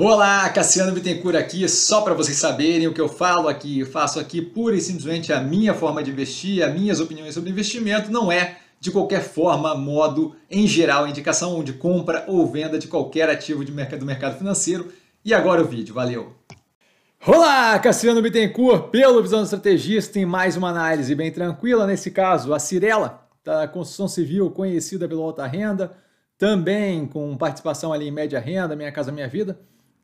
Olá, Cassiano Bittencourt aqui, só para vocês saberem o que eu falo aqui, eu faço aqui pura e simplesmente a minha forma de investir, as minhas opiniões sobre investimento, não é de qualquer forma, modo, em geral, indicação de compra ou venda de qualquer ativo de mercado, do mercado financeiro. E agora o vídeo, valeu! Olá, Cassiano Bittencourt, pelo Visão do Estrategista, em mais uma análise bem tranquila, nesse caso, a Cirela, da construção civil conhecida pelo alta renda, também com participação ali em média renda, Minha Casa Minha Vida,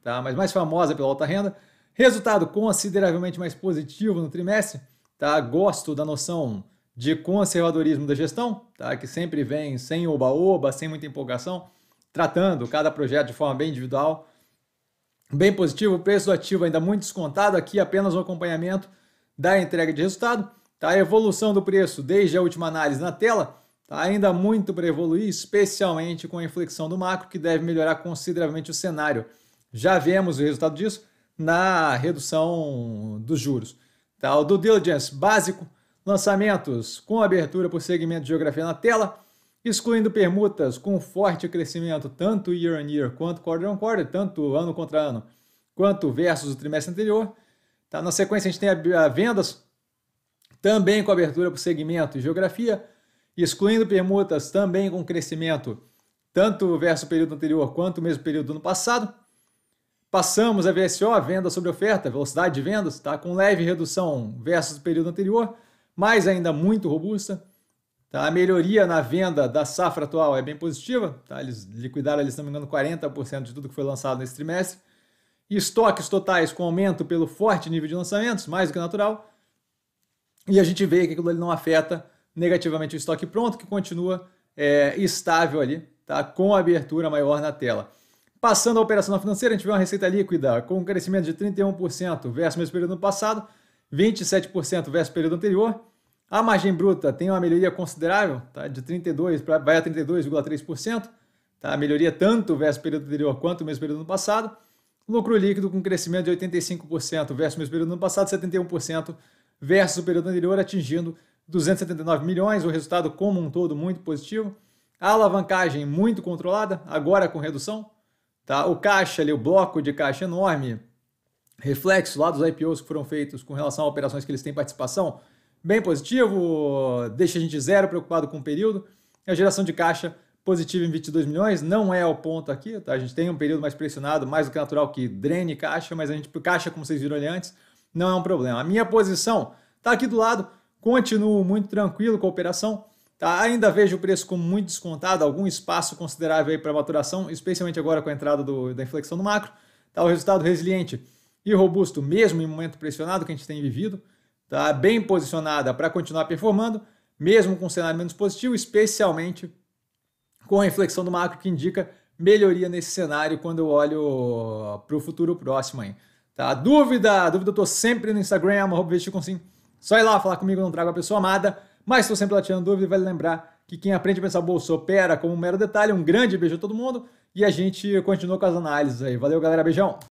tá? mas mais famosa pela alta renda. Resultado consideravelmente mais positivo no trimestre. Tá? Gosto da noção de conservadorismo da gestão, tá? que sempre vem sem oba-oba, sem muita empolgação, tratando cada projeto de forma bem individual. Bem positivo, o preço do ativo ainda muito descontado, aqui apenas um acompanhamento da entrega de resultado. Tá? A evolução do preço desde a última análise na tela, tá? ainda muito para evoluir, especialmente com a inflexão do macro, que deve melhorar consideravelmente o cenário já vemos o resultado disso na redução dos juros. Tá? O due diligence básico, lançamentos com abertura por segmento de geografia na tela, excluindo permutas com forte crescimento tanto year on year quanto quarter on quarter, tanto ano contra ano, quanto versus o trimestre anterior. Tá? Na sequência, a gente tem a, a vendas, também com abertura por segmento e geografia, excluindo permutas também com crescimento tanto versus o período anterior quanto o mesmo período do ano passado. Passamos a VSO, a venda sobre oferta, velocidade de vendas, tá? com leve redução versus o período anterior, mas ainda muito robusta. Tá? A melhoria na venda da safra atual é bem positiva. Tá? Eles liquidaram, eles estão me engano, 40% de tudo que foi lançado nesse trimestre. E estoques totais com aumento pelo forte nível de lançamentos, mais do que natural. E a gente vê que aquilo ali não afeta negativamente o estoque pronto, que continua é, estável ali, tá? com abertura maior na tela. Passando a operação financeira, a gente vê uma receita líquida com um crescimento de 31% versus o mesmo período do passado, 27% versus o período anterior. A margem bruta tem uma melhoria considerável, tá? de 32 pra, vai a 32,3%, tá? a melhoria tanto versus o período anterior quanto o mesmo período do passado. Lucro líquido com crescimento de 85% versus o mesmo período do passado, 71% versus o período anterior, atingindo 279 milhões, o resultado como um todo muito positivo. A alavancagem muito controlada, agora com redução, Tá? O caixa ali, o bloco de caixa enorme, reflexo lá dos IPOs que foram feitos com relação a operações que eles têm participação, bem positivo, deixa a gente zero preocupado com o período. A geração de caixa positiva em 22 milhões, não é o ponto aqui, tá? A gente tem um período mais pressionado, mais do que natural que drene caixa, mas a gente caixa, como vocês viram ali antes, não é um problema. A minha posição está aqui do lado, continuo muito tranquilo com a operação. Tá? Ainda vejo o preço como muito descontado, algum espaço considerável aí para maturação, especialmente agora com a entrada do, da inflexão no macro. Tá? O resultado resiliente e robusto, mesmo em momento pressionado que a gente tem vivido, tá? bem posicionada para continuar performando, mesmo com um cenário menos positivo, especialmente com a inflexão do macro que indica melhoria nesse cenário quando eu olho para o futuro próximo aí. Tá? Dúvida, dúvida eu tô sempre no Instagram, arroba sim. Só ir lá falar comigo, não trago a pessoa amada. Mas se você sempre lá tá tirando dúvida, vale lembrar que quem aprende a pensar bolso opera como um mero detalhe. Um grande beijo a todo mundo e a gente continua com as análises aí. Valeu, galera. Beijão!